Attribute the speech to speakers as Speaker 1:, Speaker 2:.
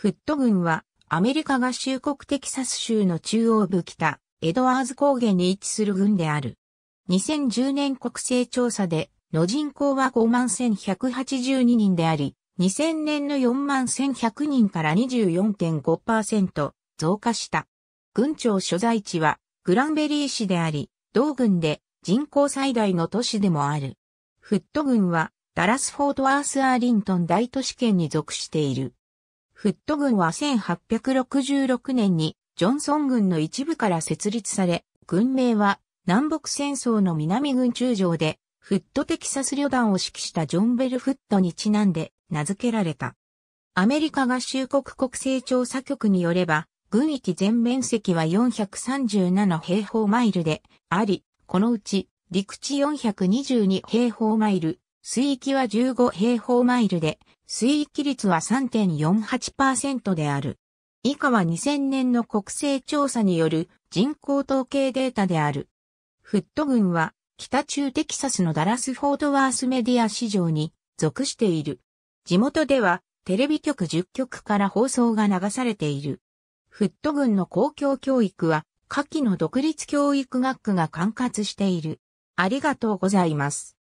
Speaker 1: フット郡は、アメリカ合衆国テキサス州の中央部北、エドワーズ高原に位置する郡である。2010年国勢調査で、の人口は51,182人であり、2000年の41,100人から24.5%増加した。郡庁所在地は、グランベリー市であり、同郡で人口最大の都市でもある。フット郡は、ダラスフォートワースアーリントン大都市圏に属している。フット軍は1866年にジョンソン軍の一部から設立され、軍名は南北戦争の南軍中将で、フットテキサス旅団を指揮したジョン・ベルフットにちなんで名付けられた。アメリカ合衆国国勢調査局によれば、軍域全面積は437平方マイルであり、このうち陸地422平方マイル、水域は15平方マイルで、水域率は3.48%である。以下は2000年の国勢調査による人口統計データである。フット群は北中テキサスのダラスフォートワースメディア市場に属している。地元ではテレビ局10局から放送が流されている。フット群の公共教育は下記の独立教育学区が管轄している。ありがとうございます。